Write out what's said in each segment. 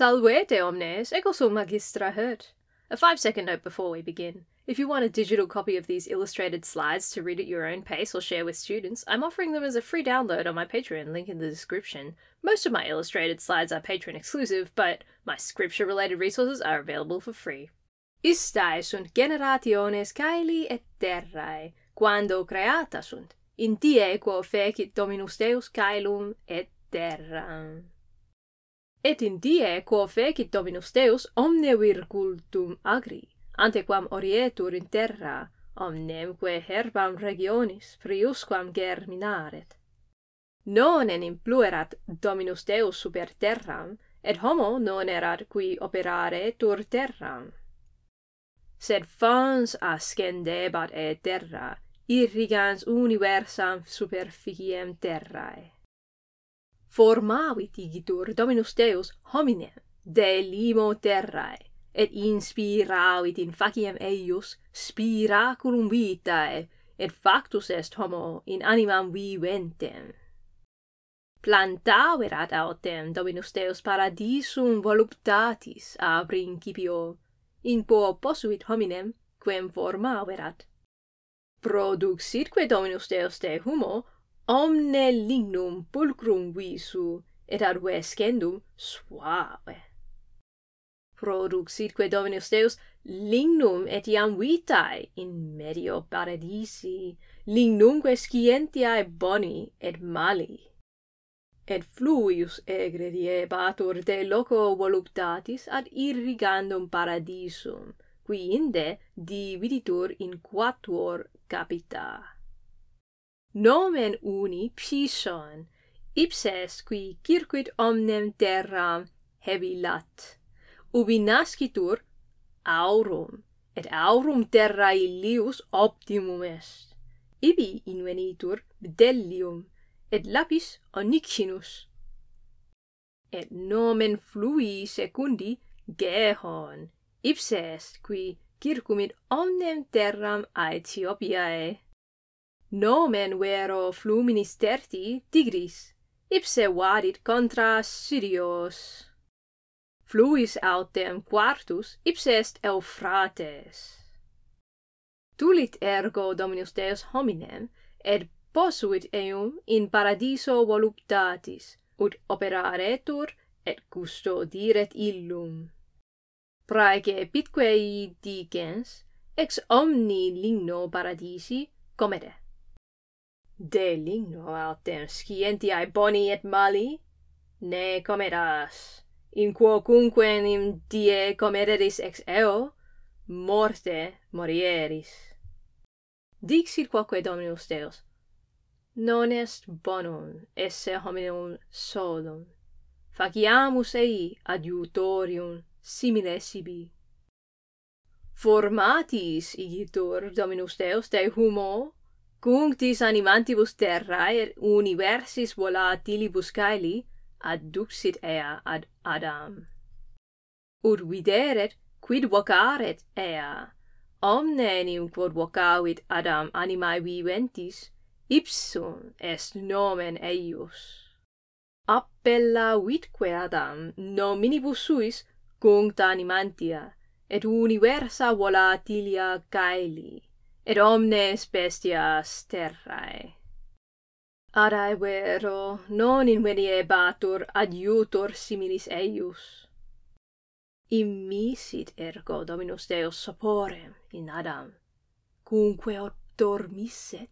Salvete omnes, ego sum magistra hurt. A five second note before we begin. If you want a digital copy of these illustrated slides to read at your own pace or share with students, I'm offering them as a free download on my Patreon link in the description. Most of my illustrated slides are Patreon exclusive, but my scripture related resources are available for free. Istae sunt generationes caeli et terrae, quando creata sunt, in die quo fecit Dominus Deus caelum et terram. et in die quo fecit dominus Deus omne virgultum agri, antequam orietur in terra, omnemque herbam regionis priusquam germinaret. Non enim pluerat dominus Deus super terram, et homo non erat qui operare tur terram. Sed fons ascendebat e terra, irrigans universam superficiem terrae formavit igitur Dominus Deus hominem de limo terrae, et inspiravit in faciem eius spiraculum vitae, et factus est homo in animam viventem. Plantaverat autem Dominus Deus paradisum voluptatis a principio, in quo posuit hominem, quem formaverat. Producitque Dominus Deus de humo, omne lignum pulcrum visu et ad vescendum suave. Produxitque Dominus Deus lignum et iam vitae in medio paradisi, lignumque scientiae boni et mali. Et fluius egrediebatur de loco voluptatis ad irrigandum paradisum, qui inde dividitur in quatuor capitae nomen uni pison ipses qui circuit omnem terram hebilat ubi nascitur aurum et aurum terra illius optimum est ibi invenitur delium et lapis onicinus et nomen flui secundi gehon ipses qui circumit omnem terram aetiopiae nomen vero fluminis terti tigris, ipse vadit contra sirios. Fluis autem quartus, ipse est eufrates. Tulit ergo dominus Deus hominem, ed posuit eum in paradiso voluptatis, ut operaretur, et custodiret diret illum. Praege pitquei dicens, ex omni ligno paradisi comedet de ligno altem scientiae boni et mali? Ne comeras. In quo cunquen in die comereris ex eo, morte morieris. Dixit quoque Dominus Deus, non est bonum esse hominum solum. Faciamus ei adiutorium simile sibi. Formatis igitur Dominus Deus de humo cunctis animantibus terrae et universis volatilibus caeli, adduxit ea ad Adam. Ut videret, quid vocaret ea, omnenium quod vocavit Adam animae viventis, ipsum est nomen eius. Appella vitque Adam nominibus suis cuncta animantia, et universa volatilia caeli et omnes bestias terrae. Arae vero, non in venie batur adiutor similis eius. Immisit ergo Dominus Deus soporem in Adam, cumque ot dormisset,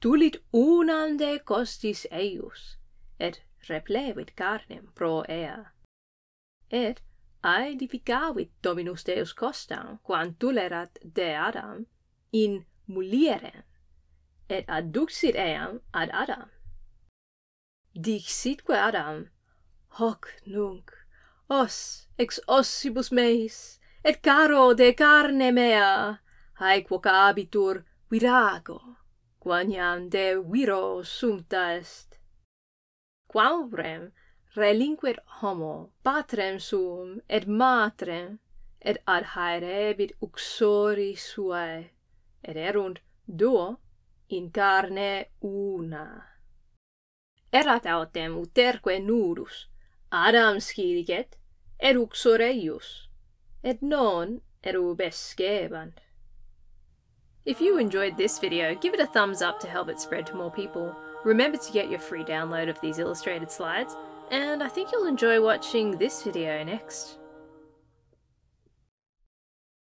tulit unam de costis eius, et replevit carnem pro ea. Et aedificavit Dominus Deus costam, quam tulerat de Adam, in muliere et adduxit eam ad Adam. Dixitque Adam, hoc nunc, os ex ossibus meis, et caro de carne mea, haec vocabitur virago, quaniam de viro sumta est. Quamrem relinquit homo patrem suum et matrem, et ad haerebit uxori suae, rerunt duo, in carne una. Erat autem uterque nudus, Adam scilicet, eruxore ius, et non erubescebant. If you enjoyed this video, give it a thumbs up to help it spread to more people. Remember to get your free download of these illustrated slides, and I think you'll enjoy watching this video next.